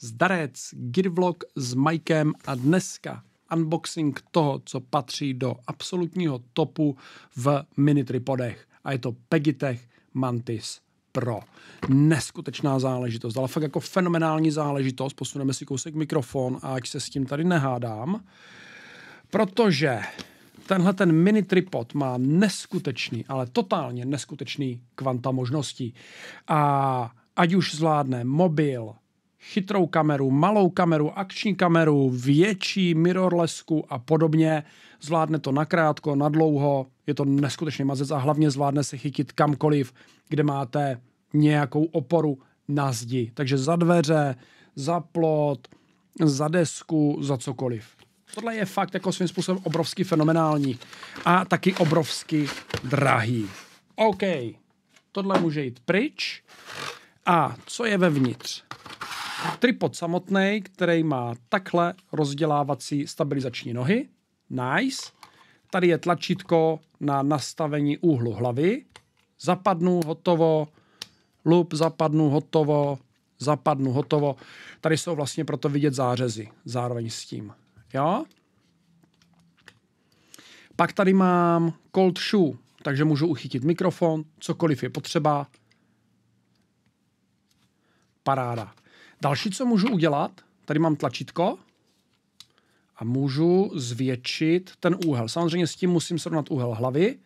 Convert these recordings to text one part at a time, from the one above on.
Zdarec, Gearvlog s Mikem a dneska unboxing toho, co patří do absolutního topu v mini tripodech a je to Pegitech Mantis Pro. Neskutečná záležitost, ale fakt jako fenomenální záležitost. Posuneme si kousek mikrofon a ať se s tím tady nehádám, protože tenhle ten mini tripod má neskutečný, ale totálně neskutečný kvanta možností. A ať už zvládne mobil, chytrou kameru, malou kameru, akční kameru, větší mirrorlesku a podobně. Zvládne to nakrátko, nadlouho, je to neskutečný mazec a hlavně zvládne se chytit kamkoliv, kde máte nějakou oporu na zdi. Takže za dveře, za plot, za desku, za cokoliv. Tohle je fakt jako svým způsobem obrovsky fenomenální a taky obrovsky drahý. OK, tohle může jít pryč. A co je vevnitř? tripod samotný, který má takhle rozdělávací stabilizační nohy. Nice. Tady je tlačítko na nastavení úhlu hlavy. Zapadnu, hotovo. Lup, zapadnu, hotovo. Zapadnu, hotovo. Tady jsou vlastně proto vidět zářezy zároveň s tím. Jo? Pak tady mám cold shoe, takže můžu uchytit mikrofon, cokoliv je potřeba. Paráda. Další, co můžu udělat, tady mám tlačítko a můžu zvětšit ten úhel. Samozřejmě s tím musím srovnat úhel hlavy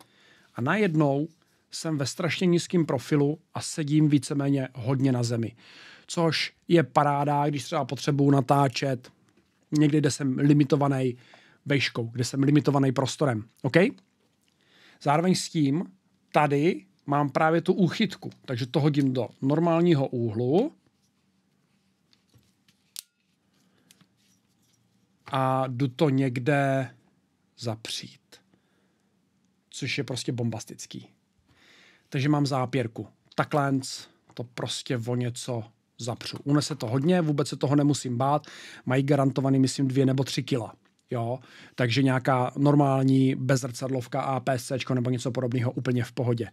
a najednou jsem ve strašně nízkém profilu a sedím víceméně hodně na zemi. Což je paráda, když třeba potřebuju natáčet někdy, kde jsem limitovaný vejškou, kde jsem limitovaný prostorem. OK? Zároveň s tím tady mám právě tu úchytku, takže to hodím do normálního úhlu a jdu to někde zapřít. Což je prostě bombastický. Takže mám zápěrku. Takhle to prostě o něco zapřu. Unese to hodně, vůbec se toho nemusím bát. Mají garantovaný, myslím, dvě nebo tři kila. Jo? Takže nějaká normální bezrcadlovka APS nebo něco podobného úplně v pohodě.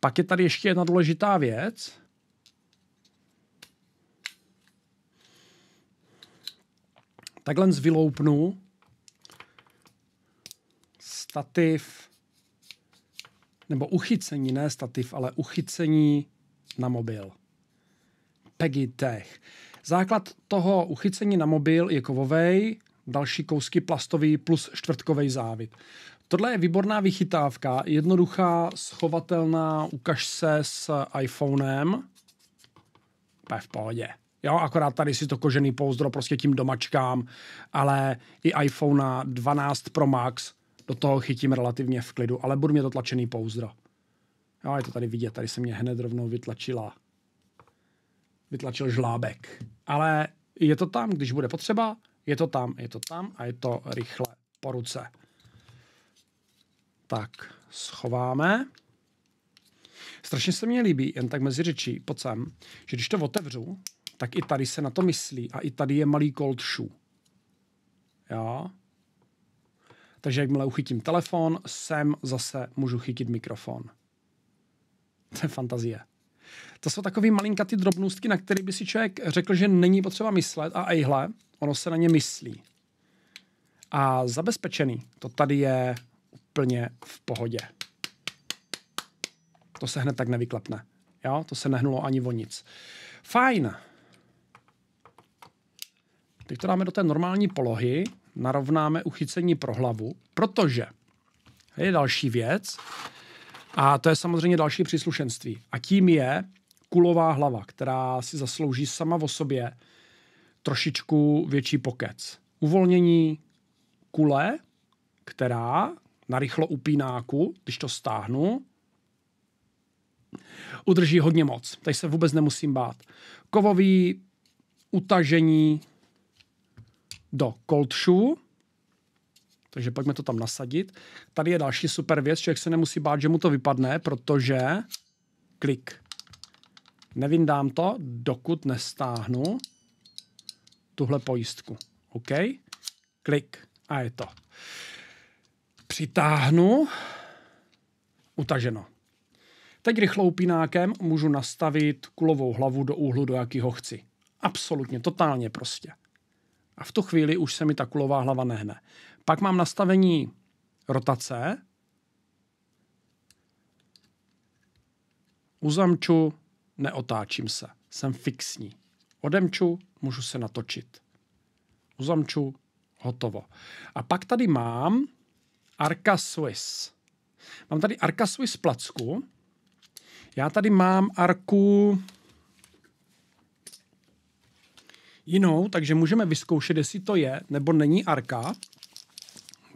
Pak je tady ještě jedna důležitá věc, takhle vyloupnu. Stativ, nebo uchycení, ne stativ, ale uchycení na mobil. Peggy Tech. Základ toho uchycení na mobil je kovovej, další kousky plastový plus čtvrtkový závit. Tohle je výborná vychytávka, jednoduchá, schovatelná, ukaž se s iPhonem. Pé v pohodě. Jo, akorát tady si to kožený pouzdro prostě tím domačkám, ale i iPhone na 12 Pro Max do toho chytím relativně v klidu, ale budu mě to tlačený pouzdro. Jo, je to tady vidět, tady se mě hned rovnou vytlačila vytlačil žlábek. Ale je to tam, když bude potřeba, je to tam, je to tam a je to rychle po ruce. Tak, schováme. Strašně se mi líbí, jen tak mezi řečí, pocem, že když to otevřu, tak i tady se na to myslí. A i tady je malý cold shoe. Jo? Takže jakmile uchytím telefon, sem zase můžu chytit mikrofon. To je fantazie. To jsou takový malinkatý drobnůstky, na který by si člověk řekl, že není potřeba myslet a ejhle, ono se na ně myslí. A zabezpečený, to tady je úplně v pohodě. To se hned tak nevyklepne. Jo? To se nehnulo ani o nic. Fajn. Teď to dáme do té normální polohy, narovnáme uchycení pro hlavu, protože je další věc a to je samozřejmě další příslušenství. A tím je kulová hlava, která si zaslouží sama o sobě trošičku větší pokec. Uvolnění kule, která narychlo upínáku, když to stáhnu, udrží hodně moc. Teď se vůbec nemusím bát. Kovový utažení do cold shoe, takže pojďme to tam nasadit. Tady je další super věc, člověk se nemusí bát, že mu to vypadne, protože klik. Nevindám to, dokud nestáhnu tuhle pojistku. OK? Klik a je to. Přitáhnu, utaženo. Teď rychlou pinákem můžu nastavit kulovou hlavu do úhlu, do jakého chci. Absolutně, totálně prostě. A v tu chvíli už se mi ta kulová hlava nehne. Pak mám nastavení rotace. Uzamču, neotáčím se. Jsem fixní. Odemču, můžu se natočit. Uzamču, hotovo. A pak tady mám Arca Swiss. Mám tady Arca Swiss placku. Já tady mám arku jinou, takže můžeme vyzkoušet, jestli to je nebo není arka.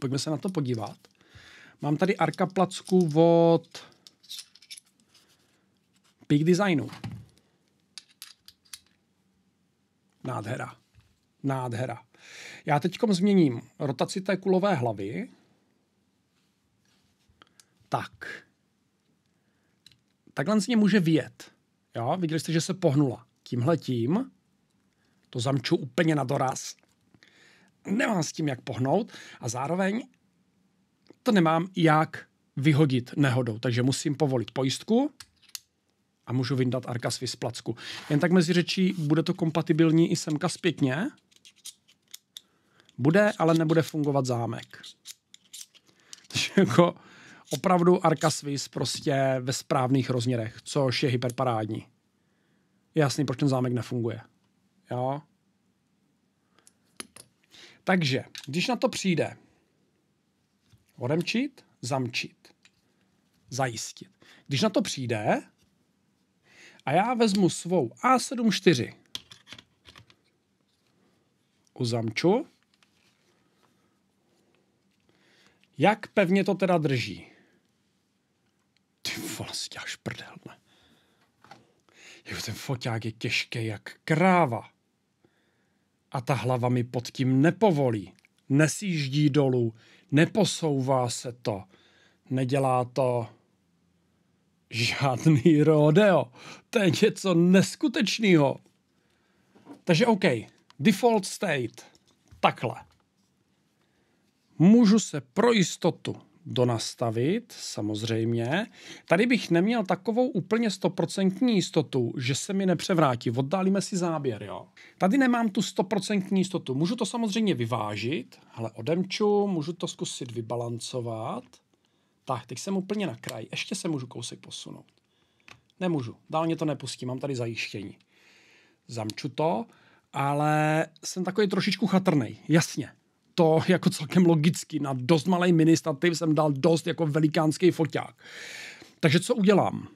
Pojďme se na to podívat. Mám tady arka placku od Peak Designu. Nádhera. Nádhera. Já teďkom změním rotaci té kulové hlavy. Tak. Takhle z může vyjet. Jo? Viděli jste, že se pohnula. Tímhle tím to zamču úplně na doraz. Nemám s tím jak pohnout a zároveň to nemám jak vyhodit nehodou, takže musím povolit pojistku a můžu vyndat Arka z placku. Jen tak mezi řečí, bude to kompatibilní i semka zpětně? Bude, ale nebude fungovat zámek. Takže jako opravdu Arka Swiss prostě ve správných rozměrech, což je hyperparádní. Jasný, proč ten zámek nefunguje. Jo. Takže, když na to přijde, odemčit, zamčit, zajistit. Když na to přijde a já vezmu svou A74, uzamču, jak pevně to teda drží? Ty vlastně až děláš prdel, Jako ten foťák je těžký jak kráva a ta hlava mi pod tím nepovolí. Nesíždí dolů, neposouvá se to, nedělá to žádný rodeo. To je něco neskutečného. Takže OK, default state, takhle. Můžu se pro jistotu donastavit, samozřejmě. Tady bych neměl takovou úplně stoprocentní jistotu, že se mi nepřevrátí. Oddálíme si záběr, jo. Tady nemám tu stoprocentní jistotu. Můžu to samozřejmě vyvážit, ale odemču, můžu to zkusit vybalancovat. Tak, teď jsem úplně na kraji. Ještě se můžu kousek posunout. Nemůžu, dál mě to nepustí, mám tady zajištění. Zamču to, ale jsem takový trošičku chatrnej, jasně to jako celkem logicky. Na dost malý ministativ jsem dal dost jako velikánský foťák. Takže co udělám?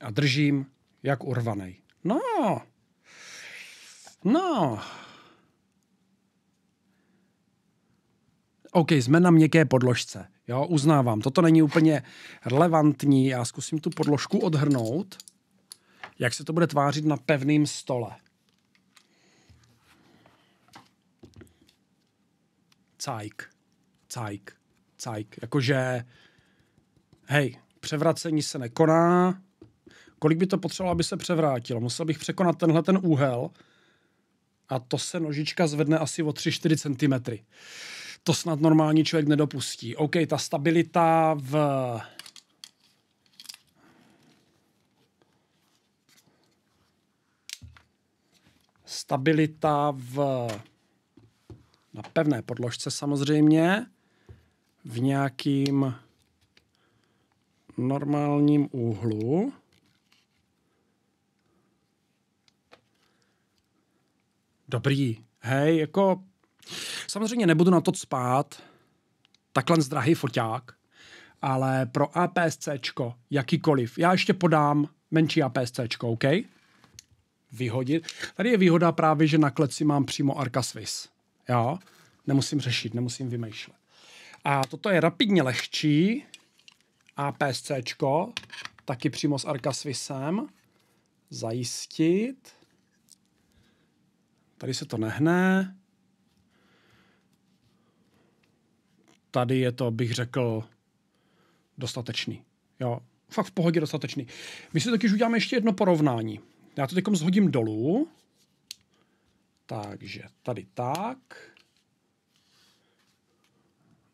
A držím jak urvaný. No, no, OK, jsme na měkké podložce. Jo, uznávám, toto není úplně relevantní. Já zkusím tu podložku odhrnout. Jak se to bude tvářit na pevném stole? Cajk, cajk, cajk. Jakože, hej, převracení se nekoná. Kolik by to potřebovalo, aby se převrátilo? Musel bych překonat tenhle ten úhel a to se nožička zvedne asi o 3-4 cm to snad normální člověk nedopustí. OK, ta stabilita v stabilita v na pevné podložce samozřejmě, v nějakým normálním úhlu. Dobrý, hej, jako Samozřejmě nebudu na to spát takhle zdrahý foťák, ale pro APSC jakýkoliv. Já ještě podám menší APSC, OK? Vyhodit. Tady je výhoda právě, že na kleci mám přímo Arca Swiss. Jo? Nemusím řešit, nemusím vymýšlet. A toto je rapidně lehčí. APSC, taky přímo s Arca Swissem. Zajistit. Tady se to nehne. tady je to, bych řekl, dostatečný. Jo, fakt v pohodě dostatečný. My si totiž uděláme ještě jedno porovnání. Já to teďkom zhodím dolů. Takže tady tak.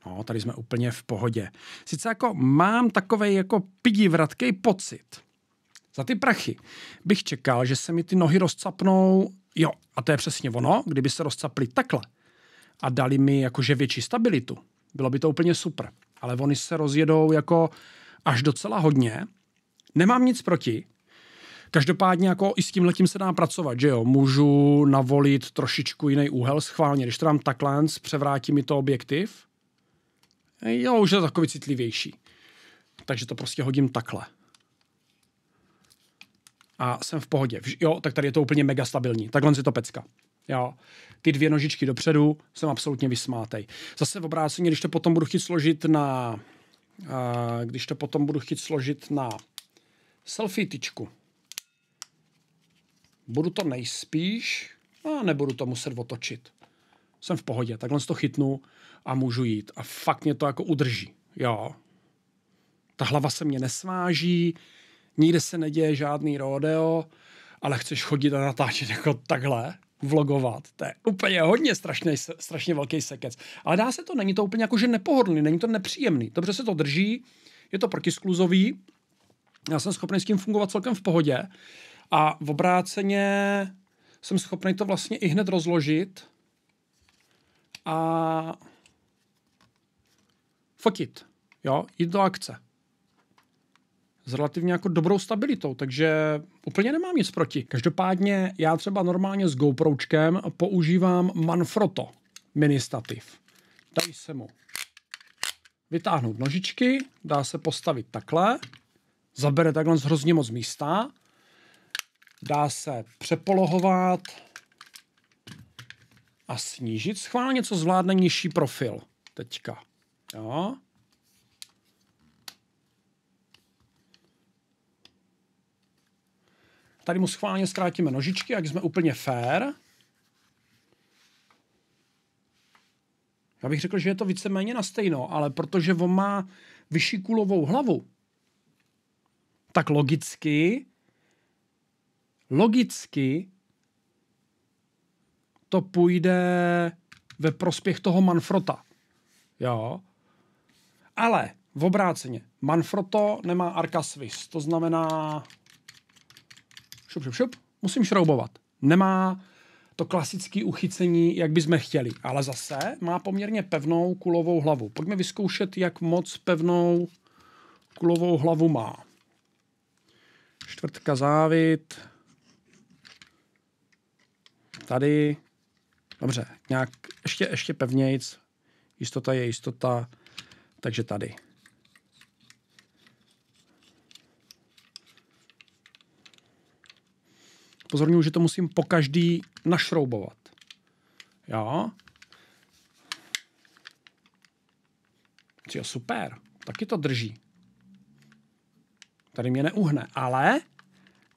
No, tady jsme úplně v pohodě. Sice jako mám takový jako pidí vratkej pocit. Za ty prachy bych čekal, že se mi ty nohy rozcapnou. Jo, a to je přesně ono, kdyby se rozcapli takhle a dali mi jakože větší stabilitu, bylo by to úplně super. Ale oni se rozjedou jako až docela hodně. Nemám nic proti. Každopádně jako i s tím letím se dá pracovat, že jo. Můžu navolit trošičku jiný úhel schválně. Když to dám takhle, převrátí mi to objektiv. Jo, už je to takový citlivější. Takže to prostě hodím takhle. A jsem v pohodě. Jo, tak tady je to úplně mega stabilní. Takhle si to pecka. Jo. Ty dvě nožičky dopředu jsem absolutně vysmátej. Zase v obráceně, když to potom budu chtít složit na uh, když to potom budu chtít složit na selfie tyčku, budu to nejspíš a nebudu to muset otočit. Jsem v pohodě, takhle to chytnu a můžu jít. A fakt mě to jako udrží. Jo. Ta hlava se mě nesváží, nikde se neděje žádný rodeo, ale chceš chodit a natáčet jako takhle, vlogovat. To je úplně hodně strašný, strašně velký sekec. Ale dá se to, není to úplně jako, že nepohodlný, není to nepříjemný. Dobře se to drží, je to protiskluzový, já jsem schopný s tím fungovat celkem v pohodě a v obráceně jsem schopný to vlastně i hned rozložit a fotit, jo, jít do akce s relativně jako dobrou stabilitou, takže úplně nemám nic proti. Každopádně já třeba normálně s GoPročkem používám Manfrotto ministativ. Dají se mu vytáhnout nožičky, dá se postavit takhle, zabere takhle hrozně moc místa, dá se přepolohovat a snížit schválně, co zvládne nižší profil teďka. Jo. Tady mu schválně zkrátíme nožičky, ať jsme úplně fair. Já bych řekl, že je to víceméně na stejno, ale protože on má vyšší kulovou hlavu, tak logicky, logicky to půjde ve prospěch toho Manfrota. Jo. Ale v obráceně, Manfrotto nemá Arca Swiss, to znamená šup, šup, šup, musím šroubovat. Nemá to klasické uchycení, jak bychom chtěli, ale zase má poměrně pevnou kulovou hlavu. Pojďme vyzkoušet, jak moc pevnou kulovou hlavu má. Čtvrtka závit. Tady. Dobře, nějak ještě, ještě pevnějc. Jistota je jistota, takže tady. Pozorňuji, že to musím po každý našroubovat. Jo? Jo, super. Taky to drží. Tady mě neuhne, ale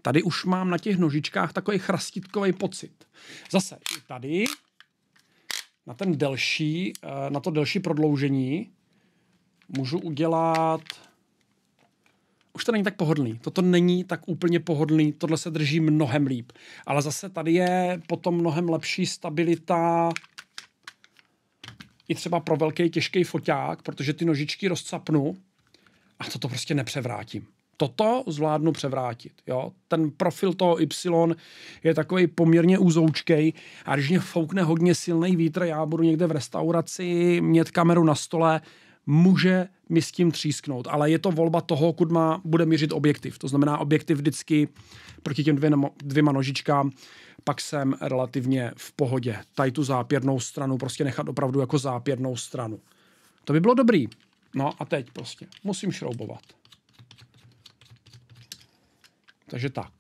tady už mám na těch nožičkách takový chrastitkový pocit. Zase i tady na ten delší, eh, na to delší prodloužení můžu udělat už to není tak pohodlný. Toto není tak úplně pohodlný, tohle se drží mnohem líp. Ale zase tady je potom mnohem lepší stabilita i třeba pro velký těžký foťák, protože ty nožičky rozcapnu a toto prostě nepřevrátím. Toto zvládnu převrátit. Jo? Ten profil toho Y je takový poměrně úzoučkej a když mě foukne hodně silný vítr, já budu někde v restauraci, mět kameru na stole může mi s tím třísknout, ale je to volba toho, kud má, bude mířit objektiv. To znamená, objektiv vždycky proti těm dvě dvěma nožičkám, pak jsem relativně v pohodě. Tady tu zápěrnou stranu prostě nechat opravdu jako zápěrnou stranu. To by bylo dobrý. No a teď prostě musím šroubovat. Takže tak.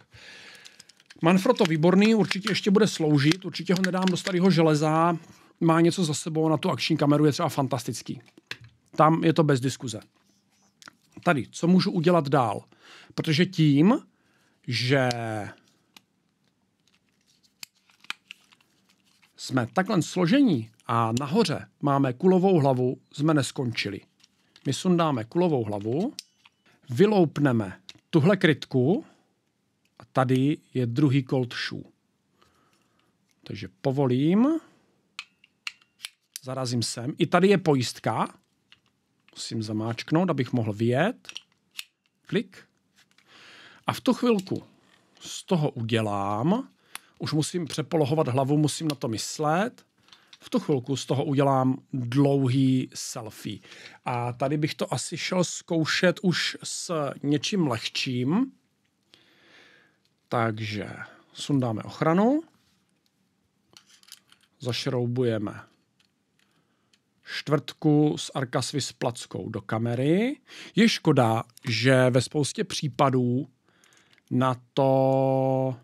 Manfrotto výborný, určitě ještě bude sloužit, určitě ho nedám do starého železa, má něco za sebou na tu akční kameru, je třeba fantastický. Tam je to bez diskuze. Tady, co můžu udělat dál? Protože tím, že jsme takhle složení a nahoře máme kulovou hlavu, jsme neskončili. My sundáme kulovou hlavu, vyloupneme tuhle krytku a tady je druhý cold shoe. Takže povolím, zarazím sem. I tady je pojistka, Musím zamáčknout, abych mohl vyjet. Klik. A v tu chvilku z toho udělám, už musím přepolohovat hlavu, musím na to myslet. V tu chvilku z toho udělám dlouhý selfie. A tady bych to asi šel zkoušet už s něčím lehčím. Takže sundáme ochranu, zašroubujeme čtvrtku s Arkasvy s plackou do kamery. Je škoda, že ve spoustě případů na to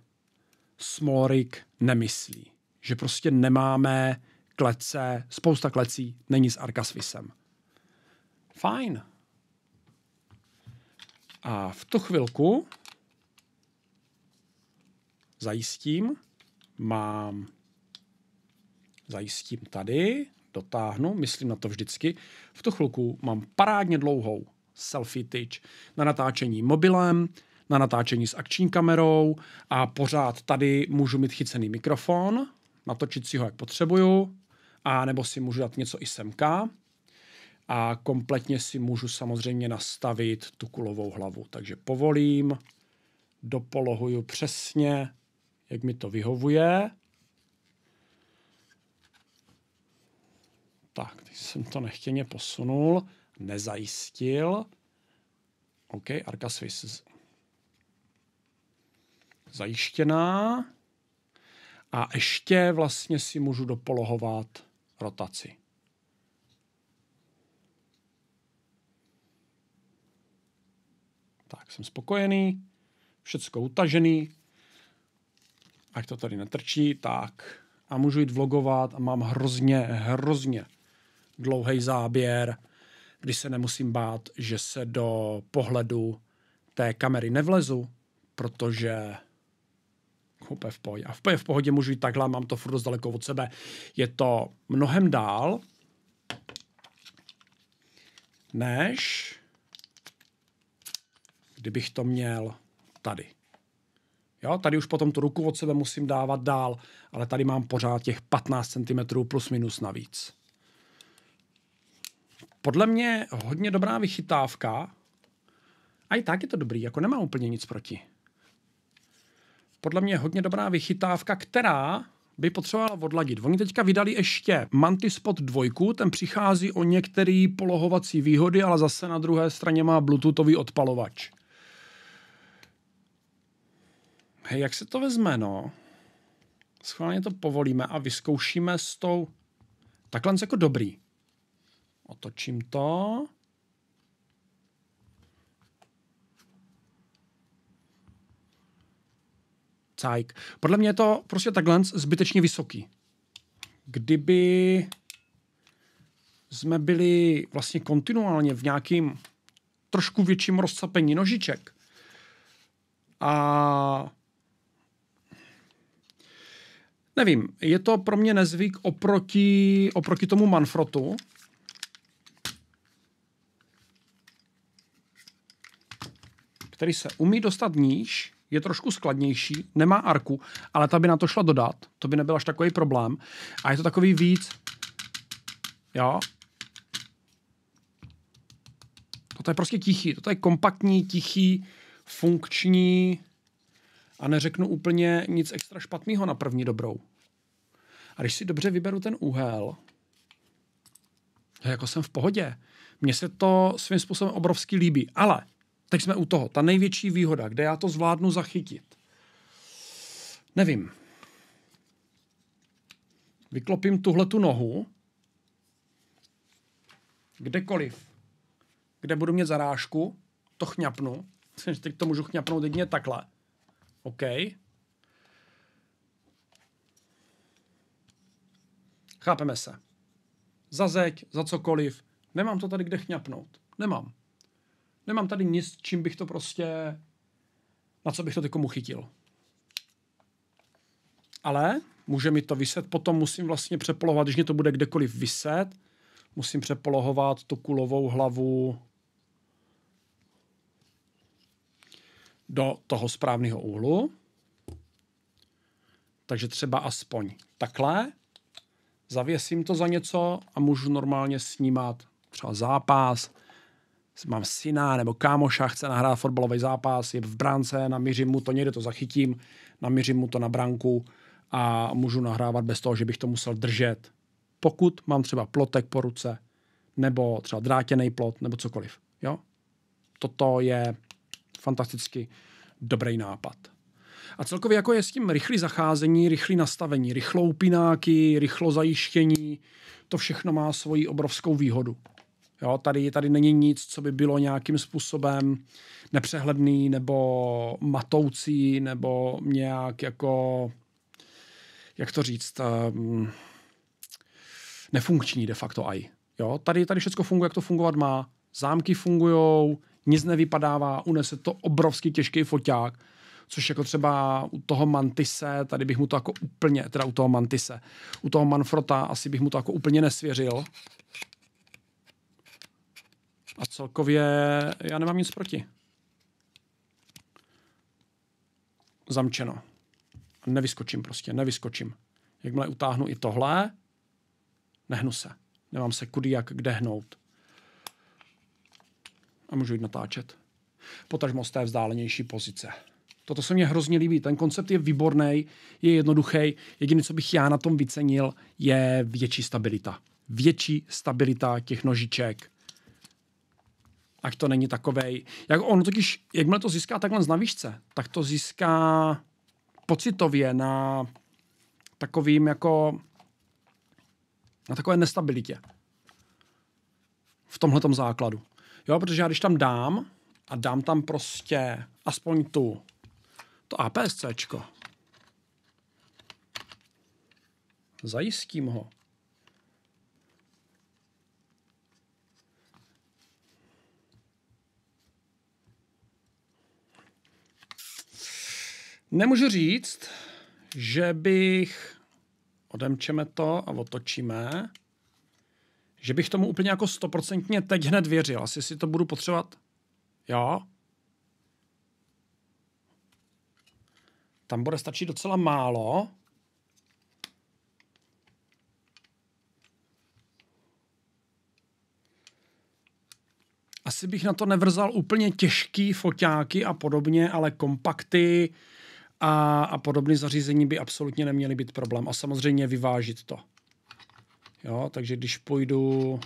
Smolrik nemyslí. Že prostě nemáme klece, spousta klecí není s Arkasvisem. Fajn. A v tu chvilku zajistím, mám zajistím tady, dotáhnu, myslím na to vždycky. V tu chvilku mám parádně dlouhou selfie tyč na natáčení mobilem, na natáčení s akční kamerou a pořád tady můžu mít chycený mikrofon, natočit si ho, jak potřebuju, a nebo si můžu dát něco i semka a kompletně si můžu samozřejmě nastavit tu kulovou hlavu. Takže povolím, dopolohuju přesně, jak mi to vyhovuje Tak, teď jsem to nechtěně posunul, nezajistil. OK, Arka Swiss zajištěná. A ještě vlastně si můžu dopolohovat rotaci. Tak, jsem spokojený, všecko utažený. Ať to tady netrčí, tak. A můžu jít vlogovat a mám hrozně, hrozně dlouhý záběr, kdy se nemusím bát, že se do pohledu té kamery nevlezu, protože úplně v pohodě. A v, v pohodě můžu jít takhle, mám to furt dost daleko od sebe. Je to mnohem dál, než kdybych to měl tady. Jo, tady už potom tu ruku od sebe musím dávat dál, ale tady mám pořád těch 15 cm plus minus navíc podle mě hodně dobrá vychytávka. A i tak je to dobrý, jako nemá úplně nic proti. Podle mě hodně dobrá vychytávka, která by potřebovala odladit. Oni teďka vydali ještě Mantispot 2, ten přichází o některé polohovací výhody, ale zase na druhé straně má bluetoothový odpalovač. Hej, jak se to vezme, no? Schválně to povolíme a vyzkoušíme s tou... Takhle jako dobrý. Otočím to. Cajk. Podle mě je to prostě takhle zbytečně vysoký. Kdyby jsme byli vlastně kontinuálně v nějakým trošku větším rozcapení nožiček a nevím, je to pro mě nezvyk oproti, oproti tomu Manfrotu, který se umí dostat níž, je trošku skladnější, nemá arku, ale ta by na to šla dodat, to by nebyl až takový problém. A je to takový víc, jo, To je prostě tichý, to je kompaktní, tichý, funkční a neřeknu úplně nic extra špatného na první dobrou. A když si dobře vyberu ten úhel, jako jsem v pohodě. Mně se to svým způsobem obrovsky líbí, ale Teď jsme u toho. Ta největší výhoda, kde já to zvládnu zachytit. Nevím. Vyklopím tuhle tu nohu kdekoliv, kde budu mít zarážku, to chňapnu. Teď to můžu chňapnout jedině takhle. OK. Chápeme se. Za zeď, za cokoliv. Nemám to tady kde chňapnout. Nemám. Nemám tady nic, čím bych to prostě, na co bych to komu mu chytil. Ale může mi to vyset, potom musím vlastně přepolohovat, když mě to bude kdekoliv vyset, musím přepolohovat tu kulovou hlavu do toho správného úhlu. Takže třeba aspoň takhle. Zavěsím to za něco a můžu normálně snímat třeba zápas mám syna nebo kámoša, chce nahrát fotbalový zápas, je v bránce, namířím mu to, někde to zachytím, namířím mu to na branku a můžu nahrávat bez toho, že bych to musel držet. Pokud mám třeba plotek po ruce, nebo třeba drátěný plot, nebo cokoliv. Jo? Toto je fantasticky dobrý nápad. A celkově jako je s tím rychlý zacházení, rychlý nastavení, rychlou pináky, rychlo zajištění, to všechno má svoji obrovskou výhodu. Jo, tady, tady není nic, co by bylo nějakým způsobem nepřehledný nebo matoucí nebo nějak jako, jak to říct, um, nefunkční de facto AI. Jo, tady, tady všechno funguje, jak to fungovat má. Zámky fungují, nic nevypadává, unese to obrovský těžký foťák, což jako třeba u toho Mantise, tady bych mu to jako úplně, teda u toho Mantise, u toho Manfrota asi bych mu to jako úplně nesvěřil, a celkově já nemám nic proti. Zamčeno. Nevyskočím prostě, nevyskočím. Jakmile utáhnu i tohle, nehnu se. Nemám se kudy jak kde hnout. A můžu jít natáčet. Potažmo z té vzdálenější pozice. Toto se mně hrozně líbí. Ten koncept je výborný, je jednoduchý. Jediné, co bych já na tom vycenil, je větší stabilita. Větší stabilita těch nožiček tak to není takovej. Jak on totiž, jakmile to získá takhle z navíšce, tak to získá pocitově na takovým jako na takové nestabilitě v tom základu. Jo, protože já když tam dám a dám tam prostě aspoň tu, to APSCčko, zajistím ho, Nemůžu říct, že bych, odemčeme to a otočíme, že bych tomu úplně jako stoprocentně teď hned věřil. Asi si to budu potřebovat. Jo. Tam bude stačit docela málo. Asi bych na to nevrzal úplně těžký foťáky a podobně, ale kompakty, a, a podobné zařízení by absolutně neměly být problém. A samozřejmě vyvážit to. Jo, takže když půjdu,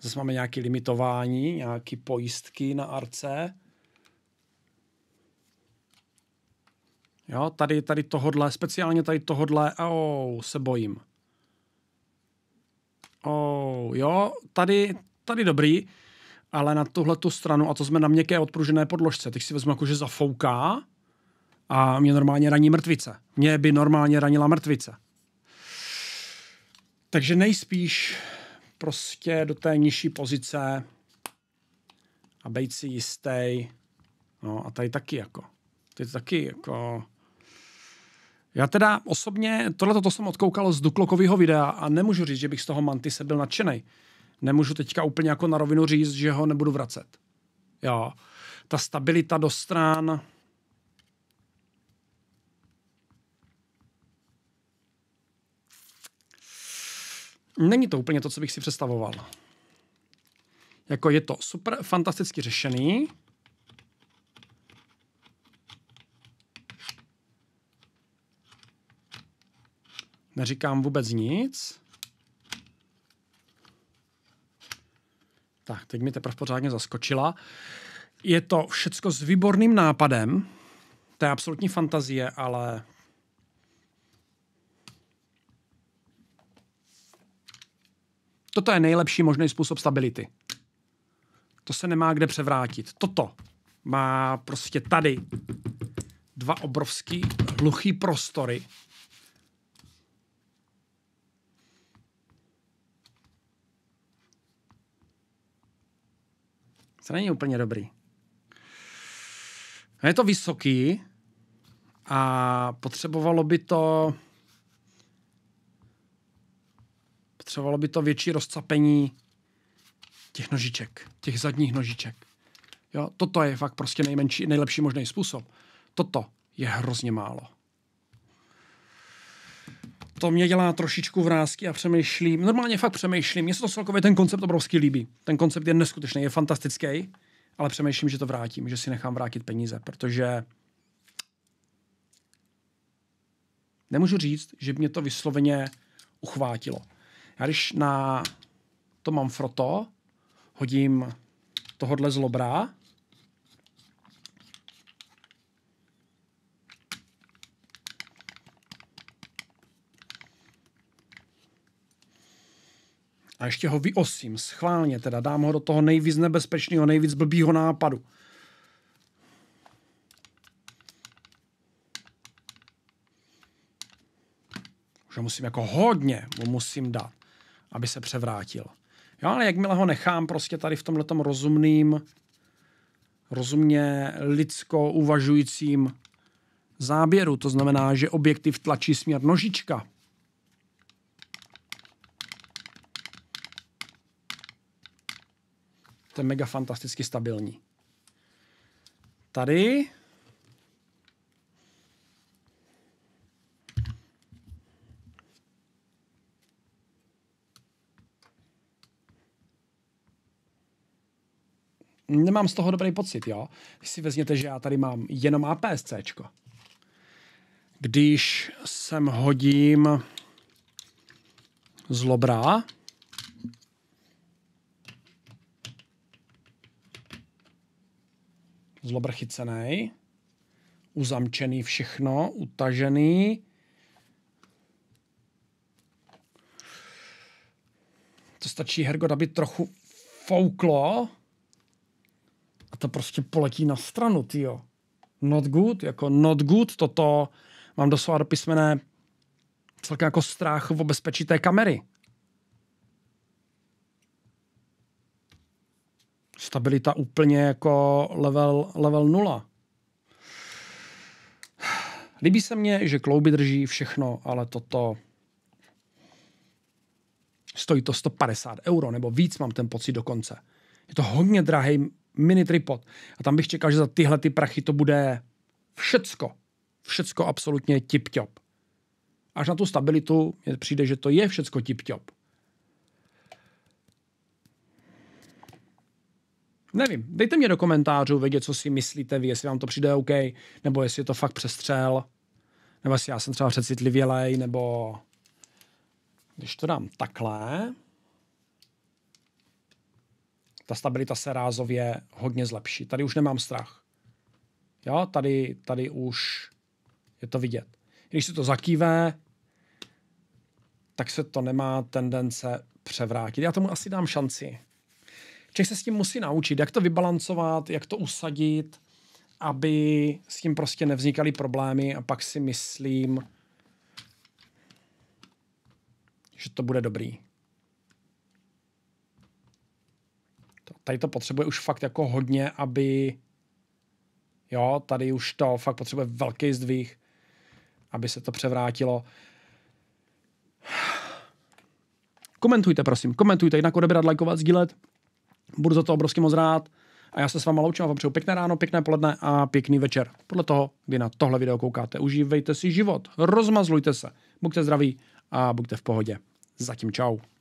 zase máme nějaké limitování, nějaké pojistky na arce. Jo, tady, tady tohodle, speciálně tady tohodle, oh, se bojím. Oh, jo, tady, tady dobrý, ale na tuhle tu stranu, a to jsme na měkké odpružené podložce, teď si vezmu jako, že zafouká, a mě normálně raní mrtvice. Mě by normálně ranila mrtvice. Takže nejspíš prostě do té nižší pozice a být si jistý. No a tady taky jako. Tady taky jako... Já teda osobně, tohle to jsem odkoukal z Duklokového videa a nemůžu říct, že bych z toho Mantise byl nadšený. Nemůžu teďka úplně jako na rovinu říct, že ho nebudu vracet. Jo. Ta stabilita do stran, Není to úplně to, co bych si představoval. Jako je to super fantasticky řešený, Neříkám vůbec nic. Tak, teď mi teprve pořádně zaskočila. Je to všecko s výborným nápadem. To je absolutní fantazie, ale Toto je nejlepší možný způsob stability. To se nemá kde převrátit. Toto má prostě tady dva obrovský hluchý prostory. To není úplně dobrý. Je to vysoký a potřebovalo by to Potřebovalo by to větší rozcapení těch nožiček, těch zadních nožiček. Jo, toto je fakt prostě nejmenší, nejlepší možný způsob. Toto je hrozně málo. To mě dělá trošičku vrázky a přemýšlím. Normálně fakt přemýšlím. Mně se to celkově ten koncept obrovský líbí. Ten koncept je neskutečný, je fantastický, ale přemýšlím, že to vrátím, že si nechám vrátit peníze, protože nemůžu říct, že mě to vysloveně uchvátilo já když na to mám froto, hodím tohodle zlobra, a ještě ho vyosím, schválně teda, dám ho do toho nejvíc nebezpečného, nejvíc blbýho nápadu. Už ho musím jako hodně, mu musím dát aby se převrátil. Jo, ale jakmile ho nechám prostě tady v tomhle rozumným, rozumně lidsko uvažujícím záběru, to znamená, že objektiv tlačí směr nožička, to je mega fantasticky stabilní. Tady nemám z toho dobrý pocit, jo. Když si vezměte, že já tady mám jenom APS-C. Když sem hodím zlobra, zlobr chycený, uzamčený všechno, utažený, to stačí, Hergot, aby trochu fouklo, to prostě poletí na stranu, tyjo. Not good, jako not good, toto mám doslova do písmené celkem jako strach o bezpečí té kamery. Stabilita úplně jako level, level nula. Líbí se mně, že klouby drží všechno, ale toto stojí to 150 euro nebo víc, mám ten pocit dokonce. Je to hodně drahý mini tripod. A tam bych čekal, že za tyhle ty prachy to bude všecko. Všecko absolutně tip-top. Až na tu stabilitu přijde, že to je všecko tip-top. Nevím, dejte mě do komentářů vědět, co si myslíte vy, jestli vám to přijde OK, nebo jestli je to fakt přestřel, nebo jestli já jsem třeba přecitlivělej, nebo když to dám takhle, ta stabilita se rázově hodně zlepší. Tady už nemám strach. Jo, tady, tady už je to vidět. Když se to zakýve, tak se to nemá tendence převrátit. Já tomu asi dám šanci. Člověk se s tím musí naučit, jak to vybalancovat, jak to usadit, aby s tím prostě nevznikaly problémy a pak si myslím, že to bude dobrý. tady to potřebuje už fakt jako hodně, aby jo, tady už to fakt potřebuje velký zdvih, aby se to převrátilo. Komentujte, prosím, komentujte, jinak odebrat, lajkovat, sdílet. Budu za to obrovsky moc rád. A já se s váma loučím a vám přeju pěkné ráno, pěkné poledne a pěkný večer. Podle toho, kdy na tohle video koukáte. Užívejte si život, rozmazlujte se, buďte zdraví a buďte v pohodě. Zatím čau.